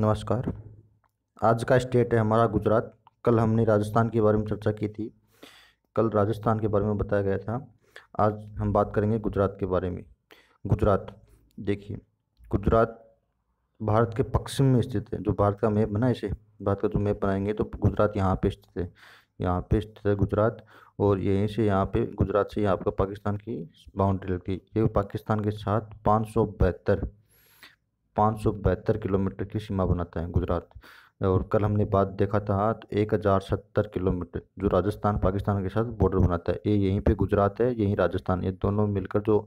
नमस्कार आज का स्टेट है हमारा गुजरात कल हमने राजस्थान के बारे में चर्चा की थी कल राजस्थान के बारे में बताया गया था आज हम बात करेंगे गुजरात के बारे में गुजरात देखिए गुजरात भारत के पश्चिम में स्थित है जो भारत का मैप बना इसे भारत का जो मैप बनाएंगे तो गुजरात यहाँ पे स्थित है यहाँ पे स्थित है गुजरात और यहीं से यहाँ पे गुजरात से यहाँ आपका पाकिस्तान की बाउंड्री लगती है ये पाकिस्तान के साथ पाँच सौ बहत्तर पाँच किलोमीटर की सीमा बनाता है गुजरात और कल हमने बात देखा था तो एक हज़ार सत्तर किलोमीटर जो राजस्थान पाकिस्तान के साथ बॉर्डर बनाता है ये यहीं पे गुजरात है यहीं राजस्थान ये दोनों मिलकर जो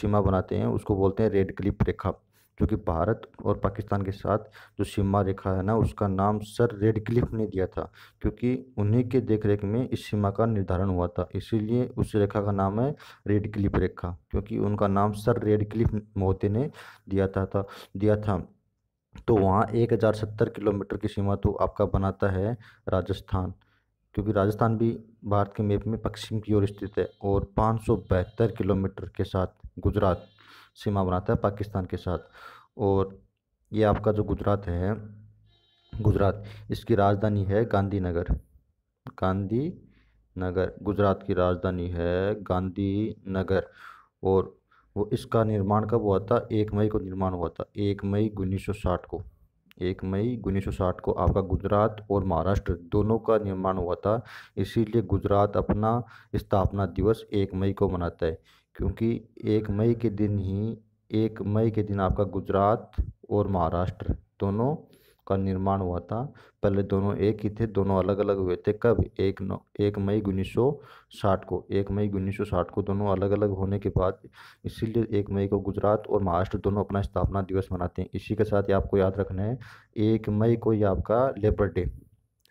सीमा बनाते हैं उसको बोलते हैं रेड क्लिप रेखा जो कि भारत और पाकिस्तान के साथ जो सीमा रेखा है ना उसका नाम सर रेड क्लिफ ने दिया था क्योंकि उन्हीं के देखरेख में इस सीमा का निर्धारण हुआ था इसीलिए उस रेखा का नाम है रेड क्लिफ रेखा क्योंकि उनका नाम सर रेड क्लिफ मोहते ने दिया था, था दिया था तो वहाँ एक हज़ार सत्तर किलोमीटर की सीमा तो आपका बनाता है राजस्थान क्योंकि राजस्थान भी भारत के मैप में पश्चिम की ओर स्थित है और पाँच किलोमीटर के साथ गुजरात सीमा बनाता है पाकिस्तान के साथ और ये आपका जो गुजरात है गुजरात इसकी राजधानी है गांधीनगर गांधी नगर गुजरात की राजधानी है गांधी नगर और वो इसका निर्माण कब हुआ था एक मई को निर्माण हुआ था एक मई उन्नीस सौ साठ को एक मई उन्नीस सौ साठ को आपका गुजरात और महाराष्ट्र दोनों का निर्माण हुआ था इसीलिए गुजरात अपना स्थापना दिवस एक मई को मनाता है क्योंकि एक मई के दिन ही एक मई के दिन आपका गुजरात और महाराष्ट्र दोनों का निर्माण हुआ था पहले दोनों एक ही थे दोनों अलग अलग हुए थे कब एक नौ एक मई उन्नीस सौ साठ को एक मई उन्नीस सौ साठ को दोनों अलग अलग होने के बाद इसीलिए एक मई को गुजरात और महाराष्ट्र दोनों अपना स्थापना दिवस मनाते हैं इसी के साथ आपको याद रखना है एक मई को ही आपका लेबर डे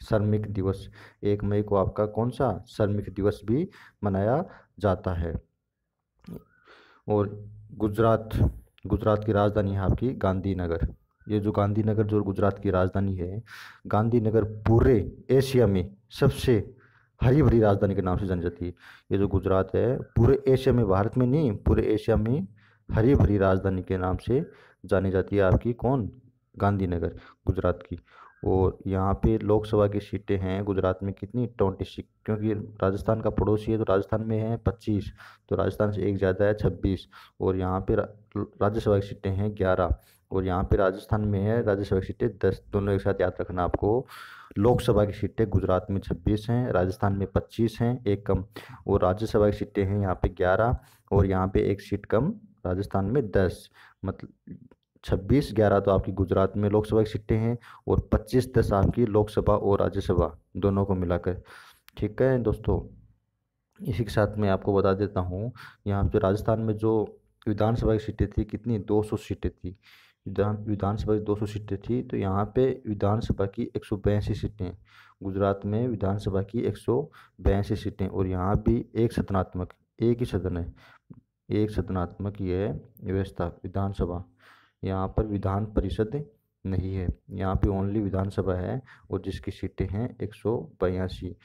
श्रमिक दिवस एक मई को आपका कौन सा श्रमिक दिवस भी मनाया जाता है और गुजरात गुजरात की राजधानी है आपकी गांधीनगर ये जो गांधीनगर जो गुजरात की राजधानी है गांधीनगर पूरे एशिया में सबसे हरी भरी राजधानी के नाम से जानी जाती है ये जो गुजरात है पूरे एशिया में भारत में नहीं पूरे एशिया में हरी भरी राजधानी के नाम से जानी जाती है आपकी कौन गांधीनगर गुजरात की और यहाँ पे लोकसभा की सीटें हैं गुजरात में कितनी ट्वेंटी सिक्स क्योंकि राजस्थान का पड़ोसी है तो राजस्थान में है पच्चीस तो राजस्थान से एक ज़्यादा है छब्बीस और यहाँ पे राज्यसभा की सीटें हैं ग्यारह और यहाँ पे राजस्थान में है राज्यसभा की सीटें दस दोनों एक साथ याद रखना आपको लोकसभा की सीटें गुजरात में छब्बीस हैं राजस्थान में पच्चीस हैं एक कम और राज्यसभा की सीटें हैं यहाँ पे ग्यारह और यहाँ पे एक सीट कम राजस्थान में दस मतलब छब्बीस ग्यारह तो आपकी गुजरात में लोकसभा की सीटें हैं और पच्चीस दस आपकी लोकसभा और राज्यसभा दोनों को मिलाकर ठीक है दोस्तों इसी के साथ मैं आपको बता देता हूँ यहाँ पे राजस्थान में जो विधानसभा की सीटें थी कितनी दो सौ सीटें थी विधान विधानसभा की दो सौ सीटें थी तो यहाँ पे विधानसभा की एक सौ बयासी सीटें गुजरात में विधानसभा की एक सौ बयासी सीटें और यहाँ भी एक सदनात्मक एक ही सदन है एक सदनात्मक ये व्यवस्था विधानसभा यहाँ पर विधान परिषद नहीं है यहाँ पे ओनली विधानसभा है और जिसकी सीटें हैं एक सौ बयासी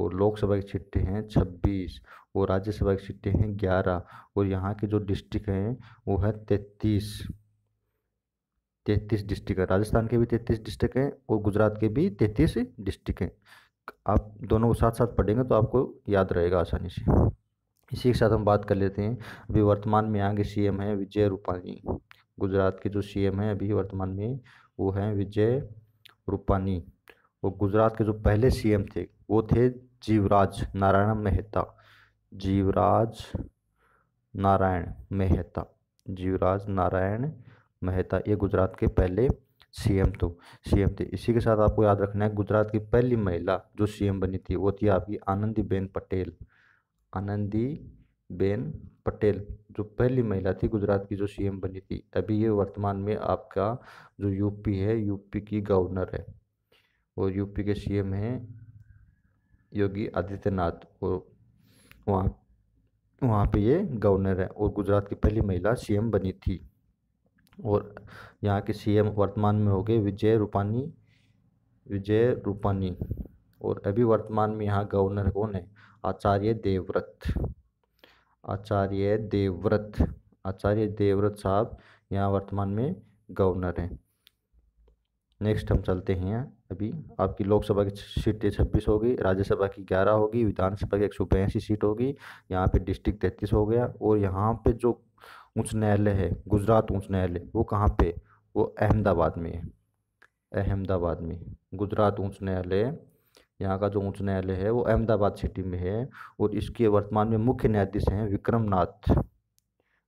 और लोकसभा की सीटें हैं छब्बीस और राज्यसभा की सीटें हैं ग्यारह और यहाँ के जो डिस्ट्रिक्ट हैं वो है तैतीस तैतीस डिस्ट्रिक्ट है राजस्थान के भी तैतीस डिस्ट्रिक्ट हैं और गुजरात के भी तैतीस डिस्ट्रिक्ट हैं आप दोनों को साथ साथ पढ़ेंगे तो आपको याद रहेगा आसानी से इसी के साथ हम बात कर लेते हैं अभी वर्तमान में यहाँ के सी हैं विजय रूपाणी गुजरात के जो सीएम हैं अभी वर्तमान में वो हैं विजय रूपानी और गुजरात के जो पहले सीएम थे वो थे जीवराज नारायण मेहता जीवराज नारायण मेहता जीवराज नारायण मेहता ये गुजरात के पहले सीएम तो सीएम थे इसी के साथ आपको याद रखना है गुजरात की पहली महिला जो सीएम बनी थी वो थी आपकी आनंदी बेन पटेल आनंदी बेन पटेल जो पहली महिला थी गुजरात की जो सीएम बनी थी अभी ये वर्तमान में आपका जो यूपी है यूपी की गवर्नर है और यूपी के सीएम हैं योगी आदित्यनाथ और वहाँ वहाँ पे ये गवर्नर है और गुजरात की पहली महिला सीएम बनी थी और यहाँ के सीएम वर्तमान में हो गए विजय रूपानी विजय रूपानी और अभी वर्तमान में यहाँ गवर्नर कौन है आचार्य देवव्रत आचार्य देवव्रत आचार्य देवव्रत साहब यहाँ वर्तमान में गवर्नर हैं नेक्स्ट हम चलते हैं अभी आपकी लोकसभा की सीटें छब्बीस होगी राज्यसभा की ग्यारह होगी विधानसभा की एक सौ बयासी सीट होगी यहाँ पे डिस्ट्रिक्ट तैंतीस हो गया और यहाँ पे जो उच्च न्यायालय है गुजरात उच्च न्यायालय वो कहाँ पे वो अहमदाबाद में है अहमदाबाद में गुजरात उच्च न्यायालय यहाँ का जो उच्च न्यायालय है वो अहमदाबाद सिटी में है और इसके वर्तमान में मुख्य न्यायाधीश हैं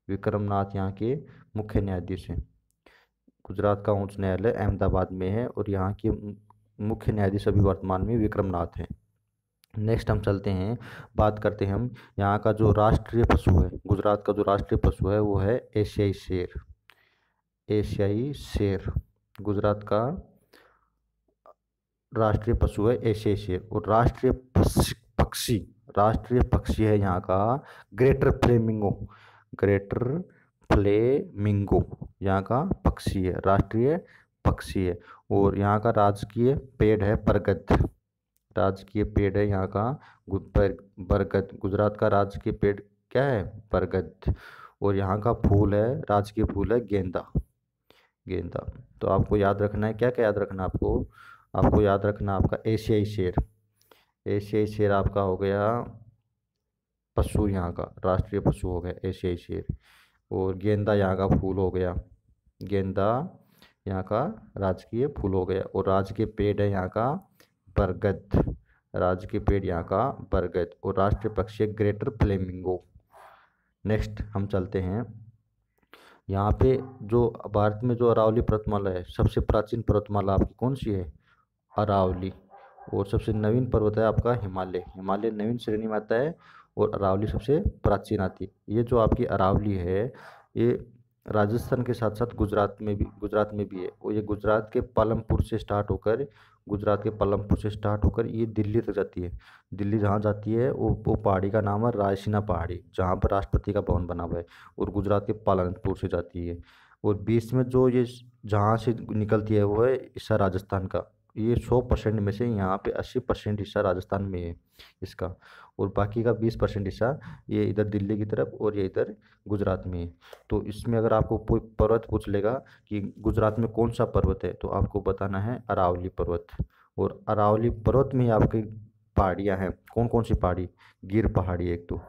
विक्रम नाथ यहाँ के मुख्य न्यायाधीश हैं गुजरात का उच्च न्यायालय अहमदाबाद में है और यहाँ के मुख्य न्यायाधीश अभी वर्तमान में विक्रम नाथ हैं नेक्स्ट हम चलते हैं बात करते हैं हम यहाँ का जो राष्ट्रीय पशु है गुजरात का जो राष्ट्रीय पशु है वो है एशियाई शेर एशियाई शेर गुजरात का राष्ट्रीय पशु है ऐसे और राष्ट्रीय पक्षी राष्ट्रीय पक्षी है यहाँ का ग्रेटर फ्लेमिंगो ग्रेटर फ्लेमिंगो यहाँ का पक्षी है राष्ट्रीय पक्षी है और यहाँ का राजकीय पेड़ है बरगद राजकीय पेड़ है यहाँ का बरगद गुजरात का राजकीय पेड़ क्या है बरगद और यहाँ का फूल है राजकीय फूल है गेंदा गेंदा तो आपको याद रखना है क्या क्या याद रखना है आपको आपको याद रखना आपका एशियाई शेर एशियाई शेर आपका हो गया पशु यहाँ का राष्ट्रीय पशु हो गया एशियाई शेर और गेंदा यहाँ का फूल हो गया गेंदा यहाँ का राजकीय फूल हो गया और राजकीय पेड़ है यहाँ का बरगद राजकीय पेड़ यहाँ का बरगद और राष्ट्रीय पक्षी ग्रेटर फ्लेमिंगो नेक्स्ट हम चलते हैं यहाँ पे जो भारत में जो अरावली पर्वतमाला है सबसे प्राचीन पर्वतमाला आपकी कौन सी है अरावली और सबसे नवीन पर्वत है आपका हिमालय हिमालय नवीन श्रेणी में आता है और अरावली सबसे प्राचीन आती है ये जो आपकी अरावली है ये राजस्थान के साथ साथ गुजरात में भी गुजरात में भी है और ये गुजरात के पालमपुर से स्टार्ट होकर गुजरात के पालमपुर से स्टार्ट होकर ये दिल्ली तक जाती है दिल्ली जहाँ जाती है वो वो पहाड़ी का नाम है रायसीना पहाड़ी जहाँ पर राष्ट्रपति का भवन बना हुआ है और गुजरात के पालमपुर से जाती है और बीच में जो ये जहाँ से निकलती है वो है हिस्सा राजस्थान का ये सौ परसेंट में से यहाँ पे अस्सी परसेंट हिस्सा राजस्थान में है इसका और बाकी का बीस परसेंट हिस्सा ये इधर दिल्ली की तरफ और ये इधर गुजरात में है तो इसमें अगर आपको कोई पर्वत पूछ लेगा कि गुजरात में कौन सा पर्वत है तो आपको बताना है अरावली पर्वत और अरावली पर्वत में आपकी पहाड़ियाँ हैं कौन कौन सी पहाड़ी गिर पहाड़ी एक तो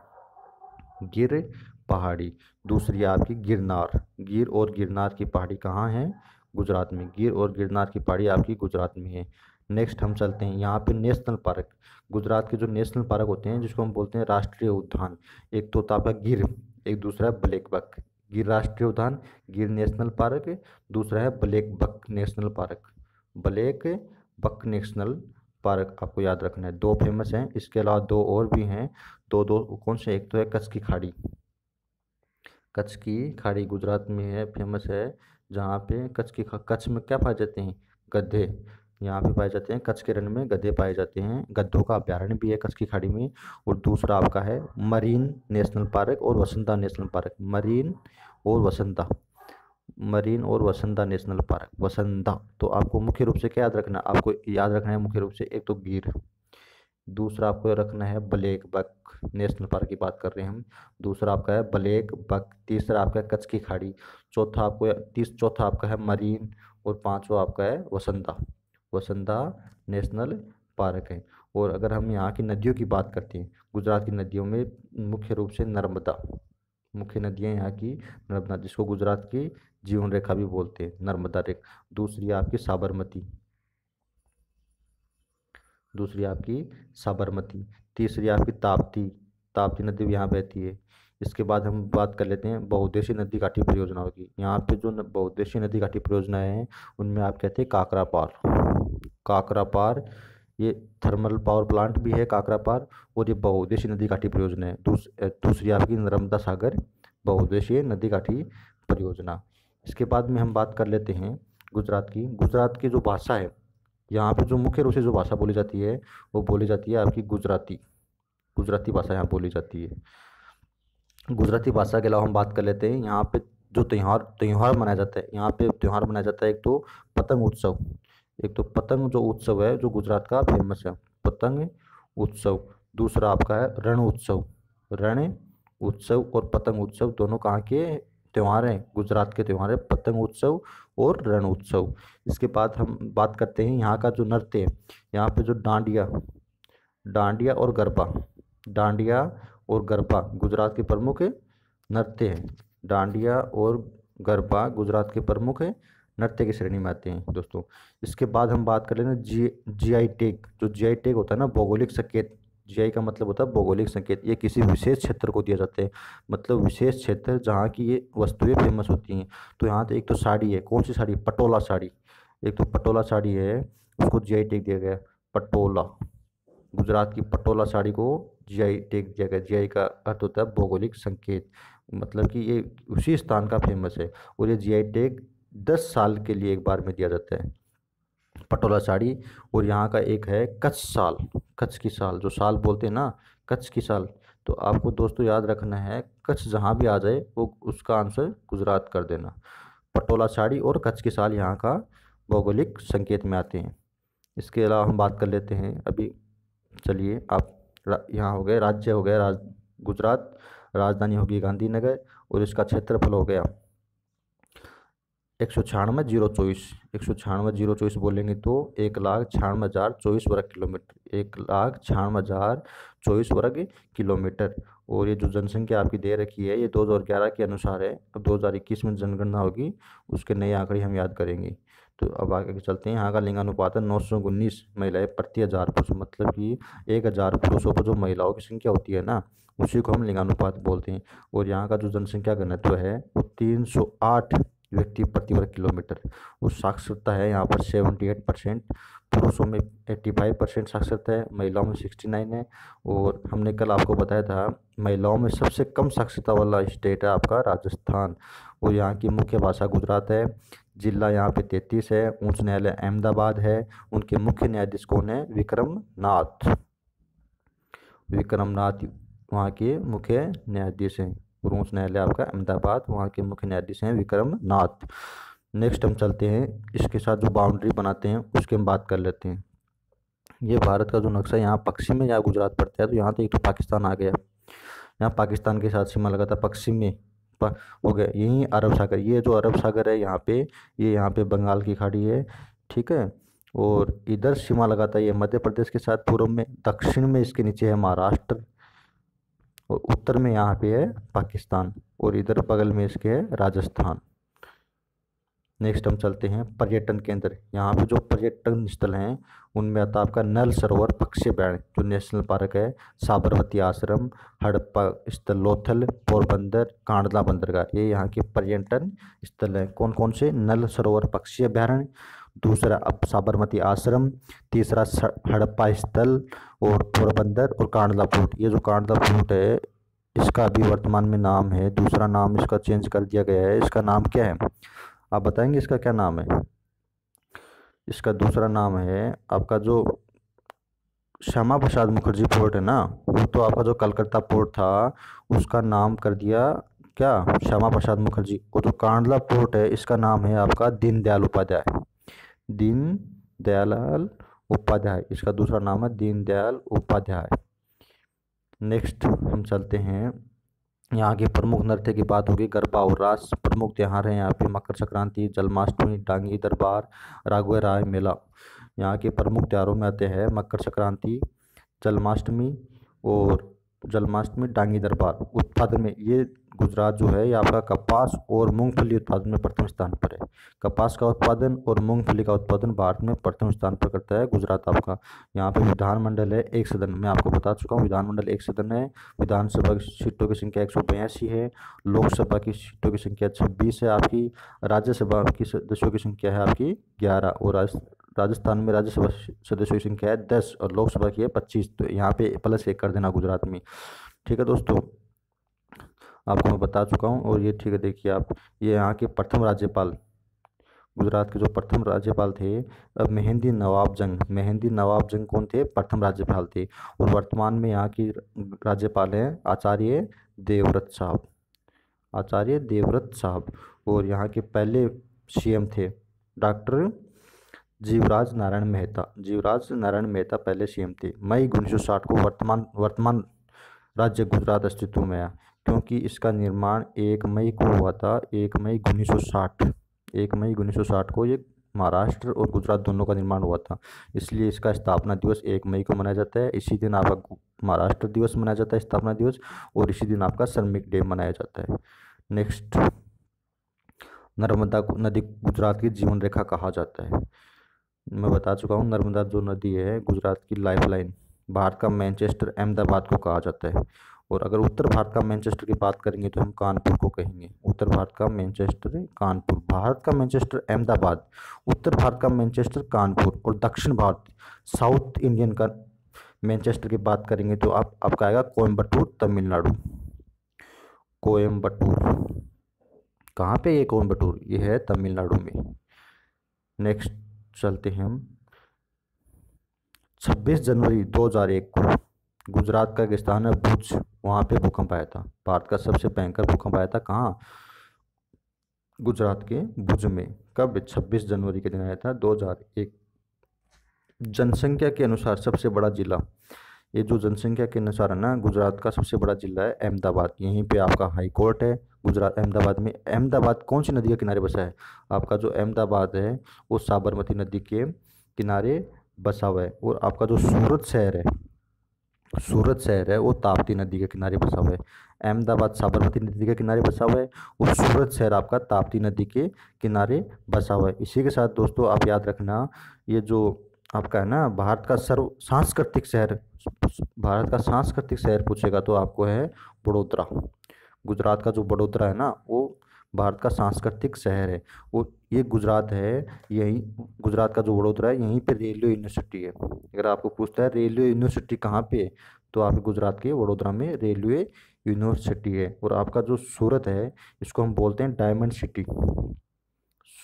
गिर पहाड़ी दूसरी आपकी गिरनार गिर और गिरनार की पहाड़ी कहाँ है गुजरात में गिर और गिरनार की पहाड़ी आपकी गुजरात में है नेक्स्ट हम चलते हैं यहाँ पे नेशनल पार्क गुजरात के जो नेशनल पार्क होते हैं जिसको हम बोलते हैं राष्ट्रीय उद्यान एक तो होता है गिर एक दूसरा है ब्लैक बक गिर राष्ट्रीय उद्यान गिर नेशनल पार्क दूसरा है black buck national park black buck national park आपको याद रखना है दो फेमस हैं इसके अलावा दो और भी हैं दो दो कौन से एक तो है कच्छ की खाड़ी कच्छ की खाड़ी गुजरात में है फेमस है जहाँ पे कच्छ के कच्छ में क्या पाए जाते हैं गधे यहाँ पे पाए जाते हैं कच्छ के रण में गधे पाए जाते हैं गद्धों का अभ्यारण्य भी है कच्छ की खाड़ी में और दूसरा आपका है मरीन नेशनल पार्क और वसंता नेशनल पार्क मरीन और वसंता मरीन और वसंता नेशनल पार्क वसंता तो आपको मुख्य रूप से क्या याद रखना आपको याद रखना है मुख्य रूप से एक तो गिर दूसरा आपको रखना है ब्लैक बक नेशनल पार्क की बात कर रहे हैं हम दूसरा आपका है ब्लैक बक तीसरा आपका है कच्छ की खाड़ी चौथा आपको तीस चौथा आपका है मरीन और पांचवा आपका है वसंधा वसंधा नेशनल पार्क है और अगर हम यहाँ की नदियों की बात करते हैं गुजरात की नदियों में मुख्य रूप से नर्मदा मुख्य नदियाँ यहाँ की नर्मदा जिसको गुजरात की जीवन रेखा भी बोलते हैं नर्मदा रेखा दूसरी आपकी साबरमती दूसरी आपकी साबरमती तीसरी आपकी ताप्ती ताप्ती नदी यहाँ बहती है इसके बाद हम बात कर लेते हैं बहुद्देशी नदी घाटी परियोजनाओं की यहाँ पे जो बहुद्देशी नदी घाटी परियोजनाएं हैं उनमें आप कहते हैं काकरा पार काकरा पार ये थर्मल पावर प्लांट भी है काकरा पार और ये बहुद्देशी नदी घाटी परियोजना है दूस, दूसरी आपकी नर्मदा सागर बहुद्देशीय नदी घाटी परियोजना इसके बाद में हम बात कर लेते हैं गुजरात की गुजरात की जो भाषा है यहाँ पे जो मुख्य रूप से जो भाषा बोली जाती है वो बोली जाती है आपकी गुजराती गुजराती भाषा यहाँ बोली जाती है गुजराती भाषा के अलावा हम बात कर लेते हैं यहाँ पे जो त्यौहार त्यौहार मनाया जाता है यहाँ पे त्यौहार मनाया जाता है एक तो पतंग उत्सव एक तो पतंग जो उत्सव है जो गुजरात का फेमस है पतंग उत्सव दूसरा आपका है रण उत्सव रण उत्सव और पतंग उत्सव दोनों कहाँ के त्यौहार हैं गुजरात के त्यौहार है पतंग उत्सव और रण उत्सव इसके बाद हम बात करते हैं यहाँ का जो नृत्य है यहाँ पे जो डांडिया डांडिया और गरबा डांडिया और गरबा गुजरात के प्रमुख नृत्य हैं डांडिया और गरबा गुजरात के प्रमुख नृत्य की श्रेणी में आते हैं दोस्तों इसके बाद हम बात कर लेना जी जी आई टेक जो जी आई टेक होता है ना भौगोलिक संकेत जीआई का मतलब होता है भौगोलिक संकेत ये किसी विशेष क्षेत्र को दिया जाता है मतलब विशेष क्षेत्र जहाँ की ये वस्तुएं फेमस होती हैं तो यहाँ तो एक तो साड़ी है कौन सी साड़ी पटोला साड़ी एक तो पटोला साड़ी है उसको जीआई टेक दिया गया पटोला गुजरात की पटोला साड़ी को जीआई टेक दिया गया जीआई का अर्थ होता है भौगोलिक संकेत मतलब कि ये उसी स्थान का फेमस है और ये जीआई टेक दस साल के लिए एक बार में दिया जाता है पटोला साड़ी और यहाँ का एक है कच्छ साल कच्छ की साल जो साल बोलते हैं ना कच्छ की साल तो आपको दोस्तों याद रखना है कच्छ जहाँ भी आ जाए वो उसका आंसर गुजरात कर देना पटोला साड़ी और कच्छ की साल यहाँ का भौगोलिक संकेत में आते हैं इसके अलावा हम बात कर लेते हैं अभी चलिए आप यहाँ हो गए राज्य हो गया राज गुजरात राजधानी होगी गांधीनगर और इसका क्षेत्रफल हो गया एक सौ छियानवे जीरो चौबीस एक सौ छियानवे जीरो चौबीस बोलेंगे तो एक लाख छियानवे हज़ार चौबीस वर्ग किलोमीटर एक लाख छियानवे हज़ार चौबीस वर्ग किलोमीटर और ये जो जनसंख्या आपकी दे रखी है ये 2011 के अनुसार है अब 2021 में जनगणना होगी उसके नए आंकड़े हम याद करेंगे तो अब आगे चलते हैं यहाँ का है नौ सौ उन्नीस महिलाएँ प्रति हज़ार पुरुष मतलब कि एक हज़ार पुरुषों पर जो महिलाओं की संख्या होती है ना उसी को हम लिंगानुपात बोलते हैं और यहाँ का जो जनसंख्या घनत्व है वो तीन सौ आठ व्यक्ति प्रति वर्ग किलोमीटर उस साक्षरता है यहाँ पर सेवेंटी एट परसेंट पुरुषों में एट्टी फाइव परसेंट साक्षरता है महिलाओं में सिक्सटी नाइन है और हमने कल आपको बताया था महिलाओं में सबसे कम साक्षरता वाला स्टेट है आपका राजस्थान और यहाँ की मुख्य भाषा गुजरात है जिला यहाँ पे तैंतीस है उच्च न्यायालय अहमदाबाद है उनके मुख्य न्यायाधीश कौन है विक्रम नाथ विक्रम नाथ वहाँ के मुख्य न्यायाधीश हैं और उच्च न्यायालय आपका अहमदाबाद वहाँ के मुख्य न्यायाधीश हैं विक्रम नाथ नेक्स्ट हम चलते हैं इसके साथ जो बाउंड्री बनाते हैं उसके हम बात कर लेते हैं ये भारत का जो नक्शा यहाँ पश्चिम में यहाँ गुजरात पड़ता है तो यहाँ तो एक तो पाकिस्तान आ गया यहाँ पाकिस्तान के साथ सीमा लगा था पश्चिम में हो गया यहीं अरब सागर ये जो अरब सागर है यहाँ पे ये यहाँ पे बंगाल की खाड़ी है ठीक है और इधर सीमा लगाता है ये मध्य प्रदेश के साथ पूर्व में दक्षिण में इसके नीचे है महाराष्ट्र और उत्तर में यहाँ पे है पाकिस्तान और इधर बगल में इसके है राजस्थान नेक्स्ट हम चलते हैं पर्यटन केंद्र यहाँ पे जो पर्यटन स्थल हैं उनमें आता आपका नल सरोवर पक्षी बैंड जो नेशनल पार्क है साबरमती आश्रम हड़प्पा स्थल लोथल पोरबंदर कांडला बंदरगाह ये यहाँ के पर्यटन स्थल हैं कौन कौन से नल सरोवर पक्षी अभ्यारण्य दूसरा अब साबरमती आश्रम तीसरा हड़प्पा स्थल और पोरबंदर और कांडला फोर्ट ये जो कांडला फोर्ट है इसका अभी वर्तमान में नाम है दूसरा नाम इसका चेंज कर दिया गया है इसका नाम क्या है आप बताएंगे इसका क्या नाम है इसका दूसरा नाम है आपका जो श्यामा प्रसाद मुखर्जी पोर्ट है ना वो तो आपका जो कलकत्ता पोर्ट था उसका नाम कर दिया क्या श्यामा प्रसाद मुखर्जी और जो तो कांडला पोर्ट है इसका नाम है आपका दीनदयाल उपाध्याय दीन दयाल उपाध्याय इसका दूसरा नाम है दीनदयाल उपाध्याय नेक्स्ट हम चलते हैं यहाँ के प्रमुख नृत्य की बात होगी गरबा और रास प्रमुख त्यौहार हैं यहाँ पे मकर संक्रांति जन्माष्टमी डांगी दरबार राघव राय मेला यहाँ के प्रमुख त्यौहारों में आते हैं मकर संक्रांति जन्माष्टमी और जन्माष्टमी डांगी दरबार उत्पादन में ये गुजरात जो है ये आपका कपास और मूंगफली उत्पादन में प्रथम स्थान पर है कपास का उत्पादन और मूंगफली का उत्पादन भारत में प्रथम स्थान पर करता है गुजरात आपका यहाँ पे विधानमंडल है एक सदन मैं आपको बता चुका हूँ विधानमंडल एक सदन है विधानसभा की सीटों की संख्या एक है लोकसभा की सीटों की संख्या छब्बीस है आपकी राज्यसभा की सदस्यों की संख्या है आपकी ग्यारह और राजस्थान में राज्यसभा सदस्यों की संख्या है दस और लोकसभा की है पच्चीस तो यहाँ पे प्लस एक कर देना गुजरात में ठीक है दोस्तों आपको मैं बता चुका हूँ और ये ठीक है देखिए आप ये यहाँ के प्रथम राज्यपाल गुजरात के जो प्रथम राज्यपाल थे अब मेहंदी नवाब जंग मेहंदी नवाब जंग कौन थे प्रथम राज्यपाल थे और वर्तमान में यहाँ की राज्यपाल हैं आचार्य देवव्रत साहब आचार्य देवव्रत साहब और यहाँ के पहले सीएम थे डॉक्टर जीवराज नारायण मेहता जीवराज नारायण मेहता पहले सीएम थे मई उन्नीस को वर्तमान वर्तमान राज्य गुजरात अस्तित्व में आया क्योंकि इसका निर्माण एक मई को हुआ था एक मई उन्नीस सौ साठ एक मई उन्नीस सौ साठ को ये महाराष्ट्र और गुजरात दोनों का निर्माण हुआ था इसलिए इसका स्थापना दिवस एक मई को मनाया जाता है इसी दिन आपका महाराष्ट्र दिवस मनाया जाता है स्थापना दिवस और इसी दिन आपका श्रमिक डे मनाया जाता है नेक्स्ट नर्मदा नदी गुजरात की जीवन रेखा कहा जाता है मैं बता चुका हूँ नर्मदा जो नदी है गुजरात की लाइफलाइन भारत का मैनचेस्टर अहमदाबाद को कहा जाता है और अगर उत्तर भारत का मैनचेस्टर की बात करेंगे तो हम कानपुर को कहेंगे उत्तर भारत का मैनचेस्टर कानपुर भारत का मैनचेस्टर अहमदाबाद उत्तर भारत का मैनचेस्टर कानपुर और दक्षिण भारत साउथ इंडियन का मैनचेस्टर की बात करेंगे तो आप आपका आएगा कोयम्बटूर तमिलनाडु कोयम्बटूर कहाँ पे ये कोयम्बटूर ये है तमिलनाडु में नेक्स्ट चलते हैं हम 26 जनवरी 2001 को गुजरात का एक स्थान है भुज वहाँ पे भूकंप आया था भारत का सबसे भयंकर भूकंप आया था कहाँ गुजरात के भुज में कब 26 जनवरी के दिन आया था 2001 जनसंख्या के अनुसार सबसे बड़ा जिला ये जो जनसंख्या के अनुसार है ना गुजरात का सबसे बड़ा जिला है अहमदाबाद यहीं पे आपका हाई कोर्ट है गुजरात अहमदाबाद में अहमदाबाद कौन सी नदी के किनारे बसा है आपका जो अहमदाबाद है वो साबरमती नदी के किनारे बसा हुआ है और आपका जो सूरत शहर है सूरत शहर है वो ताप्ती नदी के किनारे बसा हुआ है अहमदाबाद साबरमती नदी के किनारे बसा हुआ है और सूरत शहर आपका ताप्ती नदी के किनारे बसा हुआ है इसी के साथ दोस्तों आप याद रखना ये जो आपका है ना भारत का सर्व सांस्कृतिक शहर भारत का सांस्कृतिक शहर पूछेगा तो आपको है बड़ोदरा गुजरात का जो बड़ोदरा है ना वो भारत का सांस्कृतिक शहर है वो ये गुजरात है यहीं गुजरात का जो बड़ोदरा है यहीं पर रेलवे यूनिवर्सिटी है अगर आपको पूछता है रेलवे यूनिवर्सिटी कहाँ पे है तो आप गुजरात के वडोदरा में रेलवे यूनिवर्सिटी है और आपका जो सूरत है इसको हम बोलते हैं डायमंड सिटी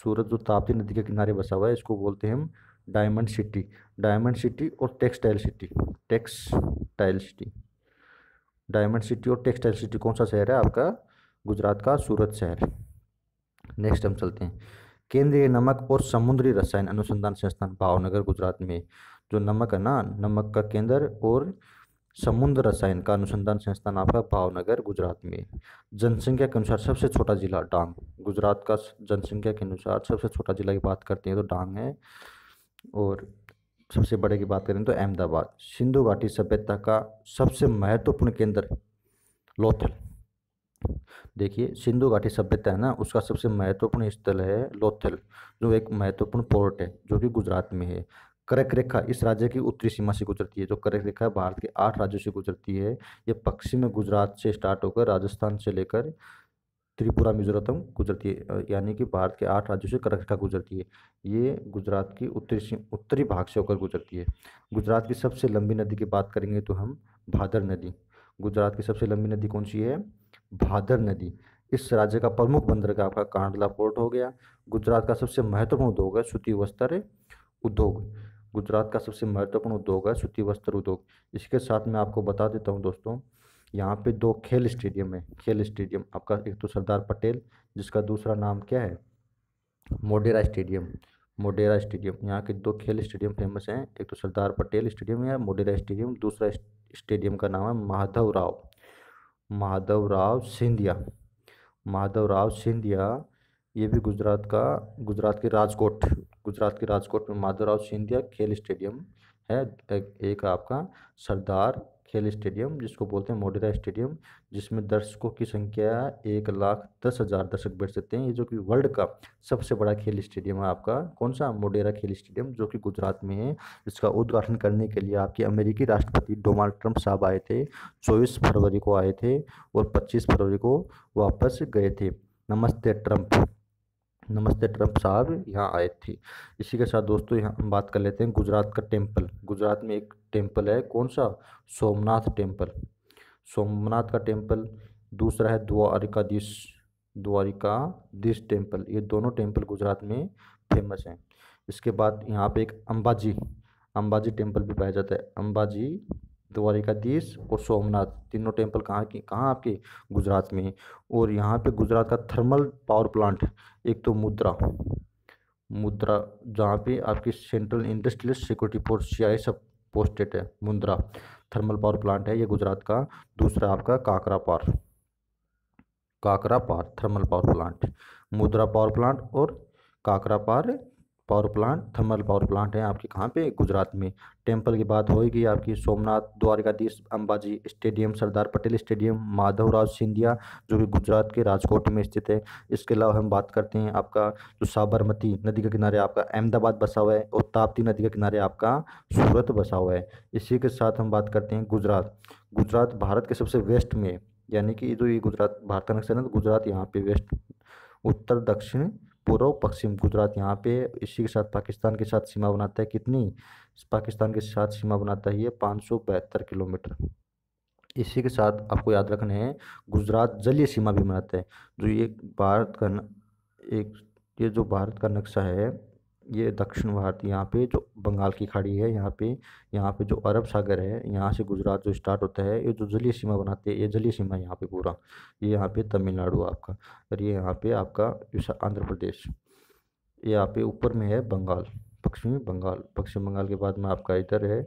सूरत जो ताप्ती नदी के किनारे बसा हुआ है इसको बोलते हैं हम डायमंड सिटी डायमंड सिटी और textile city textile city diamond city और टेक्सटाइल सिटी कौन सा शहर है आपका गुजरात का सूरत शहर नेक्स्ट हम चलते हैं केंद्रीय नमक और समुद्री रसायन अनुसंधान संस्थान भावनगर गुजरात में जो नमक है ना नमक का केंद्र और समुद्र रसायन का अनुसंधान संस्थान आपका भावनगर गुजरात में जनसंख्या के अनुसार सबसे छोटा जिला डांग गुजरात का जनसंख्या के अनुसार सबसे छोटा जिला की बात करते हैं तो डांग है और सबसे बड़े की बात करें तो अहमदाबाद सिंधु घाटी सभ्यता का सबसे महत्वपूर्ण केंद्र लोथल देखिए सिंधु घाटी सभ्यता है ना उसका सबसे महत्वपूर्ण स्थल है लोथल जो एक महत्वपूर्ण पोर्ट है जो कि गुजरात में है करक रेखा इस राज्य की उत्तरी सीमा से गुजरती है जो करक रेखा भारत के आठ राज्यों से गुजरती है ये पश्चिम में गुजरात से स्टार्ट होकर राजस्थान से लेकर त्रिपुरा मिजोरम गुजरती है यानी कि भारत के आठ राज्यों से कर्कटा गुजरती है ये गुजरात की उत्तरी उत्तरी भाग से होकर गुजरती है गुजरात की सबसे लंबी नदी की बात करेंगे तो हम भादर नदी गुजरात की सबसे लंबी नदी कौन सी है भादर नदी इस राज्य का प्रमुख बंदरगाह आपका कांडला पोर्ट हो गया गुजरात का सबसे महत्वपूर्ण उद्योग है सूती वस्त्र उद्योग गुजरात का सबसे महत्वपूर्ण उद्योग है सूती वस्त्र उद्योग इसके साथ मैं आपको बता देता हूँ दोस्तों यहाँ पे दो खेल स्टेडियम है खेल स्टेडियम आपका एक तो सरदार पटेल जिसका दूसरा नाम क्या है मोडेरा स्टेडियम मोडेरा स्टेडियम यहाँ के दो खेल स्टेडियम फेमस हैं एक तो सरदार पटेल स्टेडियम या मोडेरा स्टेडियम दूसरा स्टेडियम का नाम है माधव राव माधव राव सिंधिया माधव राव सिंधिया ये भी गुजरात का गुजरात के राजकोट गुजरात के राजकोट में माधव राव सिंधिया खेल स्टेडियम है एक आपका सरदार खेल स्टेडियम जिसको बोलते हैं मोडेरा स्टेडियम जिसमें दर्शकों की संख्या एक लाख दस हज़ार दर्शक बैठ सकते हैं ये जो कि वर्ल्ड का सबसे बड़ा खेल स्टेडियम है आपका कौन सा मोडेरा खेल स्टेडियम जो कि गुजरात में है इसका उद्घाटन करने के लिए आपके अमेरिकी राष्ट्रपति डोनाल्ड ट्रंप साहब आए थे चौबीस फरवरी को आए थे और पच्चीस फरवरी को वापस गए थे नमस्ते ट्रंप नमस्ते ट्रंप साहब यहाँ आए थे इसी के साथ दोस्तों यहाँ हम बात कर लेते हैं गुजरात का टेम्पल गुजरात में एक टेम्पल है कौन सा सोमनाथ टेम्पल सोमनाथ का टेम्पल दूसरा है द्वारिकाधीश द्वारिकाधीश टेम्पल ये दोनों टेम्पल गुजरात में फेमस हैं इसके बाद यहाँ पे एक अम्बाजी अंबाजी टेम्पल भी पाया जाता है अम्बाजी द्वारिकाधीश और सोमनाथ तीनों टेम्पल कहाँ की कहाँ आपके गुजरात में और यहाँ पे गुजरात का थर्मल पावर प्लांट एक तो मुद्रा मुद्रा जहाँ पे आपकी सेंट्रल इंडस्ट्रियल सिक्योरिटी फोर्स सी सब पोस्टेड है मुद्रा थर्मल पावर प्लांट है ये गुजरात का दूसरा आपका Kakrapar Kakrapar thermal power plant Mundra power plant और Kakrapar power plant thermal power plant है आपके कहाँ पे गुजरात में टेम्पल की बात होएगी आपकी सोमनाथ द्वारकाधीश अंबाजी स्टेडियम सरदार पटेल स्टेडियम माधवराव सिंधिया जो कि गुजरात के राजकोट में स्थित है इसके अलावा हम बात करते हैं आपका जो साबरमती नदी के किनारे आपका अहमदाबाद बसा हुआ है और ताप्ती नदी के किनारे आपका सूरत बसा हुआ है इसी के साथ हम बात करते हैं गुजरात गुजरात भारत के सबसे वेस्ट में यानी कि जो ये गुजरात भारत का नक्शा है ना तो गुजरात यहाँ पे वेस्ट उत्तर दक्षिण पूर्व पश्चिम गुजरात यहाँ पे इसी के साथ पाकिस्तान के साथ सीमा बनाता है कितनी पाकिस्तान के साथ सीमा बनाता है ये पाँच सौ बहत्तर किलोमीटर इसी के साथ आपको याद रखना है गुजरात जलीय सीमा भी बनाता है जो ये भारत का एक ये जो भारत का नक्शा है ये दक्षिण भारत यहाँ पे जो बंगाल की खाड़ी है यहाँ पे यहाँ पे जो अरब सागर है यहाँ से गुजरात जो स्टार्ट होता है ये जो जलीय सीमा बनाते हैं ये जलीय सीमा यहाँ पे पूरा ये यहाँ पे तमिलनाडु आपका और ये यहाँ पे आपका आंध्र प्रदेश ये यहाँ पे ऊपर में है बंगाल पश्चिमी बंगाल पश्चिम बंगाल के बाद में आपका इधर है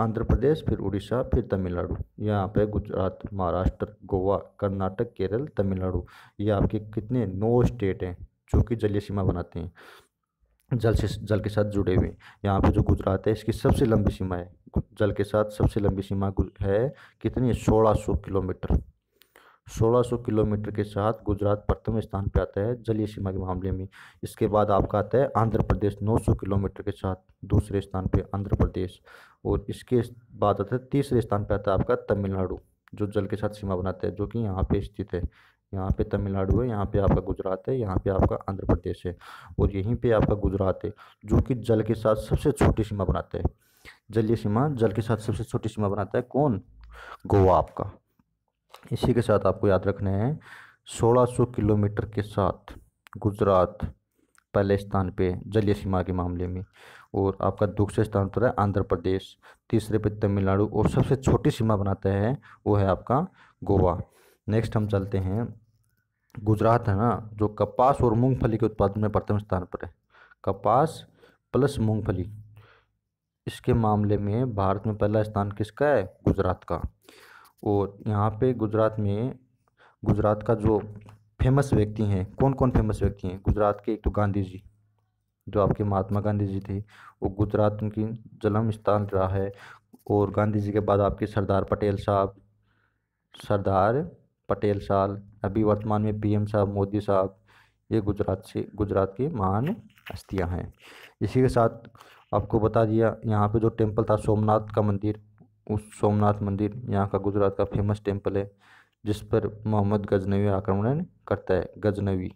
आंध्र प्रदेश फिर उड़ीसा फिर तमिलनाडु यहाँ पे गुजरात महाराष्ट्र गोवा कर्नाटक केरल तमिलनाडु ये आपके कितने नौ स्टेट हैं जो कि जलीय सीमा बनाते हैं जल से जल के साथ जुड़े हुए यहाँ पे जो गुजरात है इसकी सबसे लंबी सीमा है जल के साथ सबसे लंबी सीमा है कितनी सोलह सौ किलोमीटर सोलह सौ किलोमीटर के साथ गुजरात प्रथम स्थान पे आता है जलीय सीमा के मामले में इसके बाद आपका आता है आंध्र प्रदेश नौ सौ किलोमीटर के साथ दूसरे स्थान पे आंध्र प्रदेश और इसके बाद आता है तीसरे स्थान पर आता है आपका तमिलनाडु जो जल के साथ सीमा बनाता है जो कि यहाँ पे स्थित है यहाँ पे तमिलनाडु है यहाँ पे आपका गुजरात है यहाँ पे आपका आंध्र प्रदेश है और यहीं पे आपका गुजरात है जो कि जल के साथ सबसे छोटी सीमा बनाता है जलीय सीमा जल के साथ सबसे छोटी सीमा बनाता है कौन गोवा आपका इसी के साथ आपको याद रखना है 1600 किलोमीटर के साथ गुजरात पहले स्थान पे जलीय सीमा के मामले में और आपका दूसरे स्थान पर है आंध्र प्रदेश तीसरे पे तमिलनाडु और सबसे छोटी सीमा बनाता है वो है आपका गोवा नेक्स्ट हम चलते हैं गुजरात है ना जो कपास और मूंगफली के उत्पादन में प्रथम स्थान पर है कपास प्लस मूंगफली इसके मामले में भारत में पहला स्थान किसका है गुजरात का और यहाँ पे गुजरात में गुजरात का जो फेमस व्यक्ति हैं कौन कौन फेमस व्यक्ति हैं गुजरात के एक तो गांधी जी जो आपके महात्मा गांधी जी थे वो गुजरात उनकी जन्म स्थान रहा है और गांधी जी के बाद आपके सरदार पटेल साहब सरदार पटेल साल अभी वर्तमान में पीएम साहब मोदी साहब ये गुजरात से गुजरात की महान हस्तियाँ हैं इसी के साथ आपको बता दिया यहाँ पे जो टेम्पल था सोमनाथ का मंदिर उस सोमनाथ मंदिर यहाँ का गुजरात का फेमस टेम्पल है जिस पर मोहम्मद गजनवी आक्रमण करता है गजनवी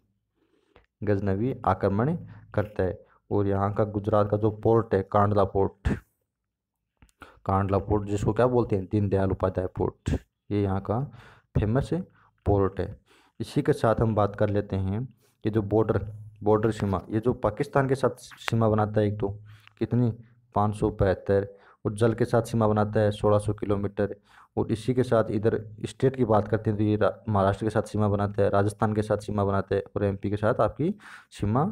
गजनवी आक्रमण करता है और यहाँ का गुजरात का जो पोर्ट है कांडला पोर्ट कांडला पोर्ट जिसको क्या बोलते हैं दीनदयाल उपाध्याय पोर्ट ये यहाँ का फेमस पोर्ट है इसी के साथ हम बात कर लेते हैं कि जो बॉर्डर बॉर्डर सीमा ये जो पाकिस्तान के साथ सीमा बनाता है एक तो कितनी पाँच सौ बहत्तर और जल के साथ सीमा बनाता है सोलह सौ किलोमीटर और इसी के साथ इधर स्टेट की बात करते हैं तो ये महाराष्ट्र के साथ सीमा बनाता है राजस्थान के साथ सीमा बनाता है और एमपी के साथ आपकी सीमा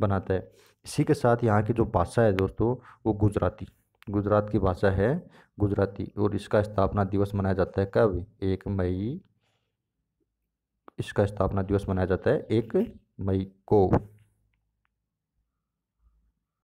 बनाता है इसी के साथ यहाँ की जो भाषा है दोस्तों वो गुजराती गुजरात की भाषा है गुजराती और इसका स्थापना दिवस मनाया जाता है कब एक मई इसका स्थापना दिवस मनाया जाता है एक मई को